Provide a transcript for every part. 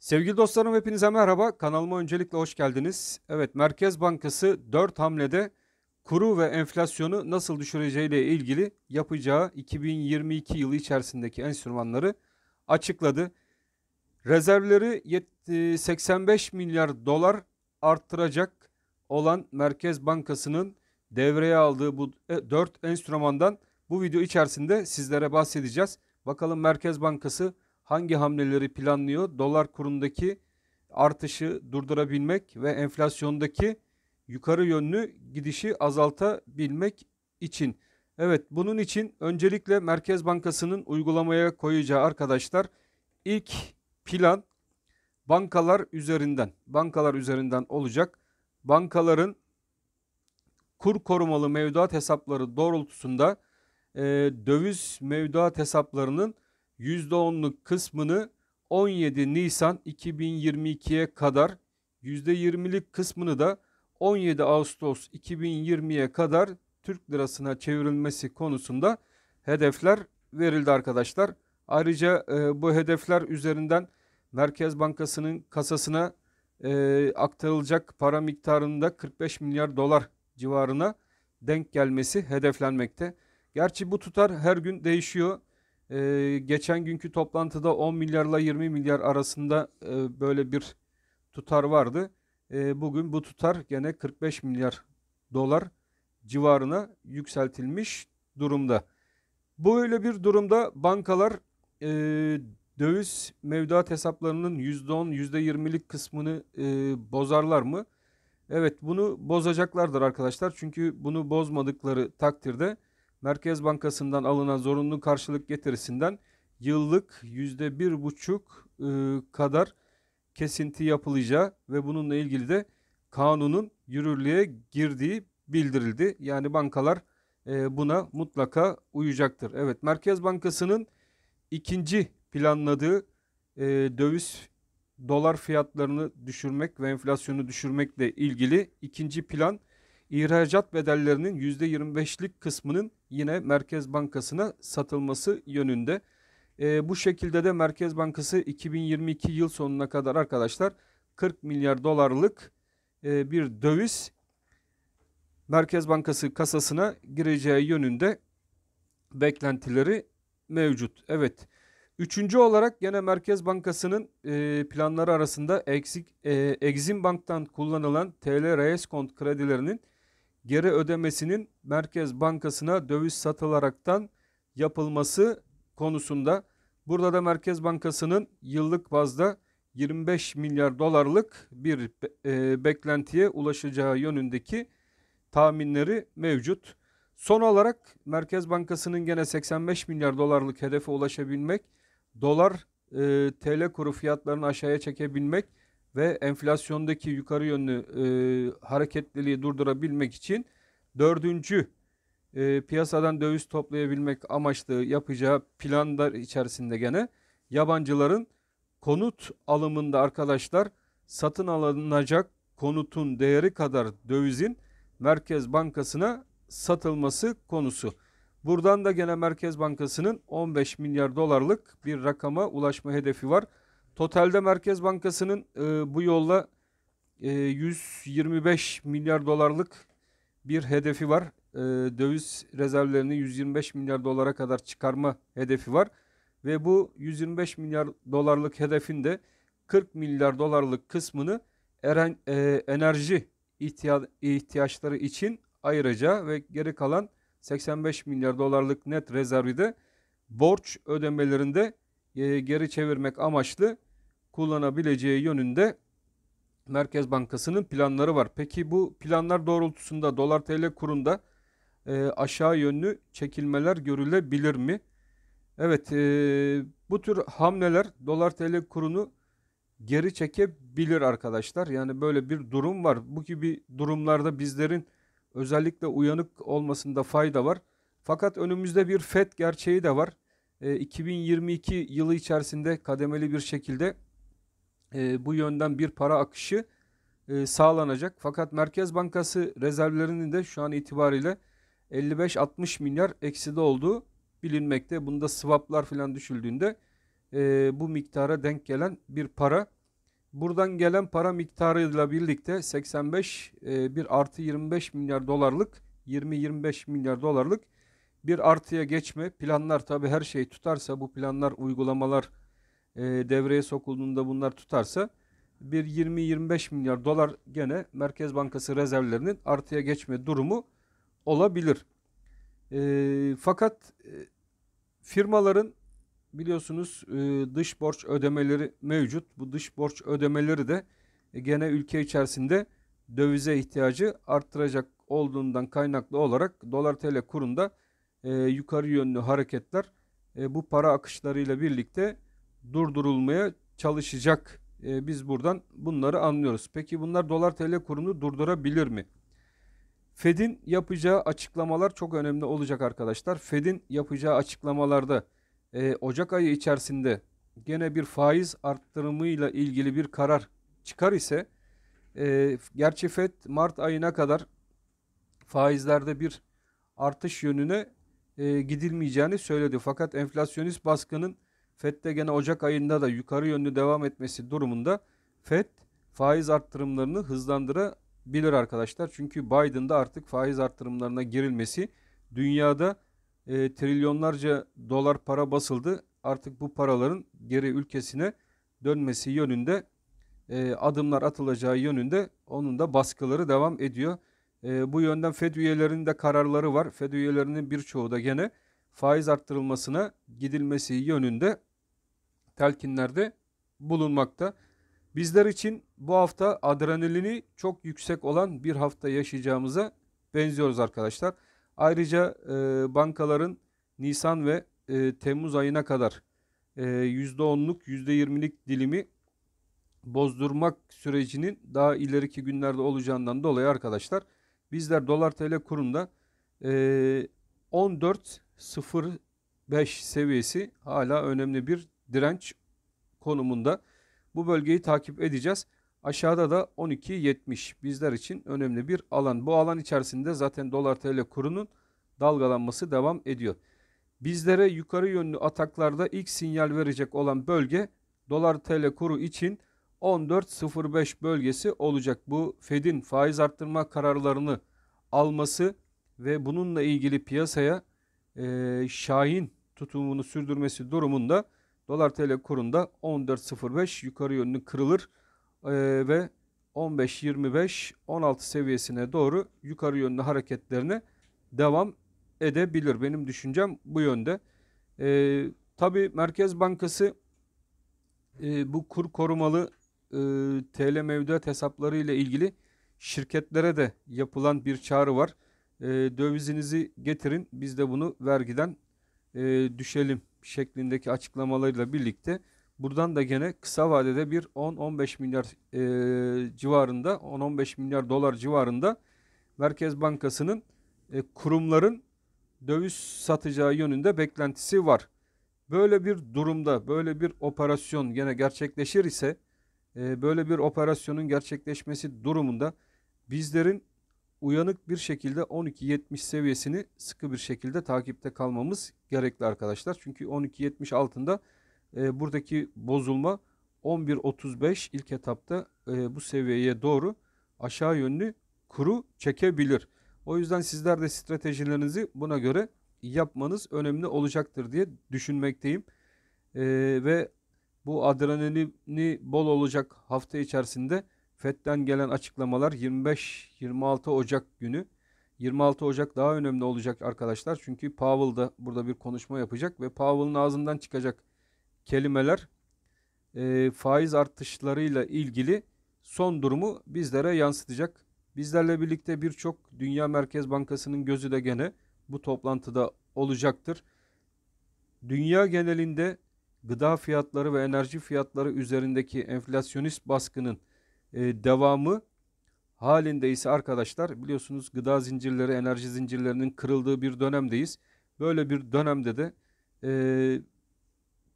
Sevgili dostlarım hepinize merhaba. Kanalıma öncelikle hoş geldiniz. Evet Merkez Bankası 4 hamlede kuru ve enflasyonu nasıl düşüreceğiyle ilgili yapacağı 2022 yılı içerisindeki enstrümanları açıkladı. Rezervleri 85 milyar dolar arttıracak olan Merkez Bankası'nın devreye aldığı bu 4 e, enstrümandan bu video içerisinde sizlere bahsedeceğiz. Bakalım Merkez Bankası hangi hamleleri planlıyor? Dolar kurundaki artışı durdurabilmek ve enflasyondaki yukarı yönlü gidişi azaltabilmek için. Evet bunun için öncelikle Merkez Bankası'nın uygulamaya koyacağı arkadaşlar ilk plan bankalar üzerinden bankalar üzerinden olacak. Bankaların kur korumalı mevduat hesapları doğrultusunda e, döviz mevduat hesaplarının %10'luk kısmını 17 Nisan 2022'ye kadar %20'lik kısmını da 17 Ağustos 2020'ye kadar Türk lirasına çevrilmesi konusunda hedefler verildi arkadaşlar. Ayrıca e, bu hedefler üzerinden Merkez Bankası'nın kasasına e, aktarılacak para miktarında 45 milyar dolar civarına denk gelmesi hedeflenmekte. Gerçi bu tutar her gün değişiyor e, geçen günkü toplantıda 10 milyarla 20 milyar arasında e, böyle bir tutar vardı. E, bugün bu tutar gene 45 milyar dolar civarına yükseltilmiş durumda. Böyle bir durumda bankalar e, döviz mevduat hesaplarının %10, %20'lik kısmını e, bozarlar mı? Evet bunu bozacaklardır arkadaşlar. Çünkü bunu bozmadıkları takdirde Merkez Bankası'ndan alınan zorunlu karşılık getirisinden yıllık yüzde bir buçuk e, kadar kesinti yapılacağı ve bununla ilgili de kanunun yürürlüğe girdiği bildirildi. Yani bankalar e, buna mutlaka uyacaktır. Evet Merkez Bankası'nın ikinci planladığı e, döviz dolar fiyatlarını düşürmek ve enflasyonu düşürmekle ilgili ikinci plan ihracat bedellerinin %25'lik kısmının yine Merkez Bankası'na satılması yönünde. E, bu şekilde de Merkez Bankası 2022 yıl sonuna kadar arkadaşlar 40 milyar dolarlık e, bir döviz Merkez Bankası kasasına gireceği yönünde beklentileri mevcut. Evet. Üçüncü olarak yine Merkez Bankası'nın e, planları arasında eksik e, Exim Bank'tan kullanılan TL Reeskont kredilerinin geri ödemesinin Merkez Bankası'na döviz satılaraktan yapılması konusunda burada da Merkez Bankası'nın yıllık bazda 25 milyar dolarlık bir e, beklentiye ulaşacağı yönündeki tahminleri mevcut. Son olarak Merkez Bankası'nın gene 85 milyar dolarlık hedefe ulaşabilmek, dolar e, TL kuru fiyatlarını aşağıya çekebilmek ve enflasyondaki yukarı yönlü e, hareketliliği durdurabilmek için dördüncü e, piyasadan döviz toplayabilmek amaçlı yapacağı planlar içerisinde gene yabancıların konut alımında arkadaşlar satın alınacak konutun değeri kadar dövizin Merkez Bankası'na satılması konusu. Buradan da gene Merkez Bankası'nın 15 milyar dolarlık bir rakama ulaşma hedefi var. Totalde Merkez Bankası'nın e, bu yolla e, 125 milyar dolarlık bir hedefi var. E, döviz rezervlerini 125 milyar dolara kadar çıkarma hedefi var. Ve bu 125 milyar dolarlık hedefinde 40 milyar dolarlık kısmını eren, e, enerji ihtiya ihtiyaçları için ayıracağı ve geri kalan 85 milyar dolarlık net rezervi de borç ödemelerinde e, geri çevirmek amaçlı kullanabileceği yönünde Merkez Bankası'nın planları var. Peki bu planlar doğrultusunda dolar TL kurunda e, aşağı yönlü çekilmeler görülebilir mi? Evet e, bu tür hamleler dolar TL kurunu geri çekebilir arkadaşlar. Yani böyle bir durum var. Bu gibi durumlarda bizlerin özellikle uyanık olmasında fayda var. Fakat önümüzde bir FED gerçeği de var. E, 2022 yılı içerisinde kademeli bir şekilde e, bu yönden bir para akışı e, sağlanacak. Fakat Merkez Bankası rezervlerinin de şu an itibariyle 55-60 milyar ekside olduğu bilinmekte. Bunda swaplar falan düşüldüğünde e, bu miktara denk gelen bir para. Buradan gelen para miktarıyla birlikte 85 e, bir artı 25 milyar dolarlık 20-25 milyar dolarlık bir artıya geçme. Planlar tabi her şey tutarsa bu planlar uygulamalar e, devreye sokulduğunda bunlar tutarsa bir 20-25 milyar dolar gene Merkez Bankası rezervlerinin artıya geçme durumu olabilir. E, fakat e, firmaların biliyorsunuz e, dış borç ödemeleri mevcut. Bu dış borç ödemeleri de e, gene ülke içerisinde dövize ihtiyacı arttıracak olduğundan kaynaklı olarak dolar tl kurunda e, yukarı yönlü hareketler e, bu para akışlarıyla birlikte birlikte durdurulmaya çalışacak. E, biz buradan bunları anlıyoruz. Peki bunlar dolar TL kurunu durdurabilir mi? Fed'in yapacağı açıklamalar çok önemli olacak arkadaşlar. Fed'in yapacağı açıklamalarda e, Ocak ayı içerisinde gene bir faiz arttırımıyla ilgili bir karar çıkar ise e, gerçi FED Mart ayına kadar faizlerde bir artış yönüne e, gidilmeyeceğini söyledi. Fakat enflasyonist baskının FED'de gene Ocak ayında da yukarı yönlü devam etmesi durumunda FED faiz arttırımlarını hızlandırabilir arkadaşlar. Çünkü Biden'da artık faiz arttırımlarına girilmesi dünyada e, trilyonlarca dolar para basıldı. Artık bu paraların geri ülkesine dönmesi yönünde e, adımlar atılacağı yönünde onun da baskıları devam ediyor. E, bu yönden FED üyelerinin de kararları var. FED üyelerinin birçoğu da gene faiz arttırılmasına gidilmesi yönünde telkinlerde bulunmakta. Bizler için bu hafta adrenalini çok yüksek olan bir hafta yaşayacağımıza benziyoruz arkadaşlar. Ayrıca e, bankaların Nisan ve e, Temmuz ayına kadar e, %10'luk %20'lik dilimi bozdurmak sürecinin daha ileriki günlerde olacağından dolayı arkadaşlar bizler dolar tl kurunda e, 14.05 seviyesi hala önemli bir direnç konumunda bu bölgeyi takip edeceğiz. Aşağıda da 12.70 bizler için önemli bir alan. Bu alan içerisinde zaten dolar tl kurunun dalgalanması devam ediyor. Bizlere yukarı yönlü ataklarda ilk sinyal verecek olan bölge dolar tl kuru için 14.05 bölgesi olacak. Bu Fed'in faiz arttırma kararlarını alması ve bununla ilgili piyasaya e, şahin tutumunu sürdürmesi durumunda Dolar TL kurunda 14.05 yukarı yönlü kırılır ee, ve 1525 16 seviyesine doğru yukarı yönlü hareketlerine devam edebilir. Benim düşüncem bu yönde. Ee, Tabi Merkez Bankası e, bu kur korumalı e, TL mevduat hesapları ile ilgili şirketlere de yapılan bir çağrı var. E, dövizinizi getirin biz de bunu vergiden e, düşelim şeklindeki açıklamalarıyla birlikte buradan da gene kısa vadede bir 10-15 milyar e, civarında 10-15 milyar dolar civarında Merkez Bankası'nın e, kurumların döviz satacağı yönünde beklentisi var. Böyle bir durumda böyle bir operasyon gene gerçekleşir ise e, böyle bir operasyonun gerçekleşmesi durumunda bizlerin uyanık bir şekilde 12.70 seviyesini sıkı bir şekilde takipte kalmamız gerekli arkadaşlar. Çünkü 12.70 altında e, buradaki bozulma 11.35 ilk etapta e, bu seviyeye doğru aşağı yönlü kuru çekebilir. O yüzden sizler de stratejilerinizi buna göre yapmanız önemli olacaktır diye düşünmekteyim. E, ve bu adrenalini bol olacak hafta içerisinde FED'den gelen açıklamalar 25-26 Ocak günü. 26 Ocak daha önemli olacak arkadaşlar. Çünkü Powell da burada bir konuşma yapacak ve Powell'ın ağzından çıkacak kelimeler e, faiz artışlarıyla ilgili son durumu bizlere yansıtacak. Bizlerle birlikte birçok Dünya Merkez Bankası'nın gözü de gene bu toplantıda olacaktır. Dünya genelinde gıda fiyatları ve enerji fiyatları üzerindeki enflasyonist baskının e, devamı halinde ise arkadaşlar biliyorsunuz gıda zincirleri, enerji zincirlerinin kırıldığı bir dönemdeyiz. Böyle bir dönemde de e,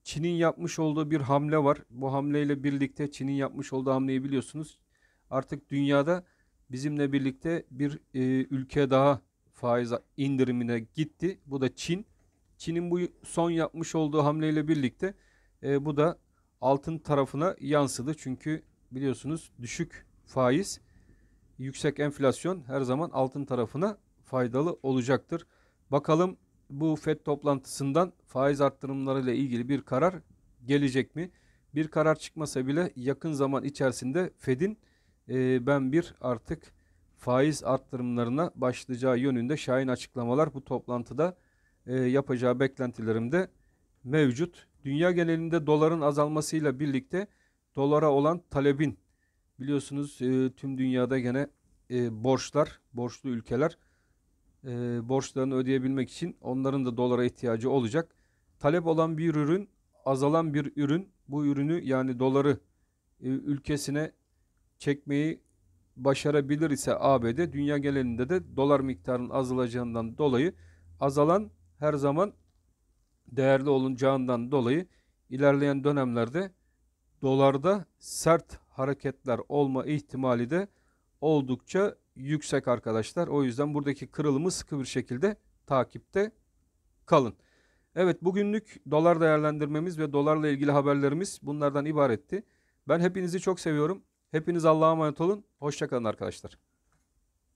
Çin'in yapmış olduğu bir hamle var. Bu hamleyle birlikte Çin'in yapmış olduğu hamleyi biliyorsunuz. Artık dünyada bizimle birlikte bir e, ülke daha faiz indirimine gitti. Bu da Çin. Çin'in bu son yapmış olduğu hamleyle birlikte e, bu da altın tarafına yansıdı. Çünkü biliyorsunuz düşük faiz, yüksek enflasyon her zaman altın tarafına faydalı olacaktır. Bakalım bu FED toplantısından faiz arttırımlarıyla ilgili bir karar gelecek mi? Bir karar çıkmasa bile yakın zaman içerisinde FED'in e, ben bir artık faiz arttırımlarına başlayacağı yönünde şahin açıklamalar bu toplantıda e, yapacağı beklentilerimde mevcut. Dünya genelinde doların azalmasıyla birlikte dolara olan talebin biliyorsunuz e, tüm dünyada gene e, borçlar, borçlu ülkeler e, borçlarını ödeyebilmek için onların da dolara ihtiyacı olacak. Talep olan bir ürün, azalan bir ürün bu ürünü yani doları e, ülkesine çekmeyi başarabilir ise ABD dünya genelinde de dolar miktarının azalacağından dolayı azalan her zaman değerli olunacağından dolayı ilerleyen dönemlerde dolarda sert hareketler olma ihtimali de oldukça yüksek arkadaşlar. O yüzden buradaki kırılımı sıkı bir şekilde takipte kalın. Evet bugünlük dolar değerlendirmemiz ve dolarla ilgili haberlerimiz bunlardan ibaretti. Ben hepinizi çok seviyorum. Hepiniz Allah'a emanet olun. Hoşçakalın arkadaşlar.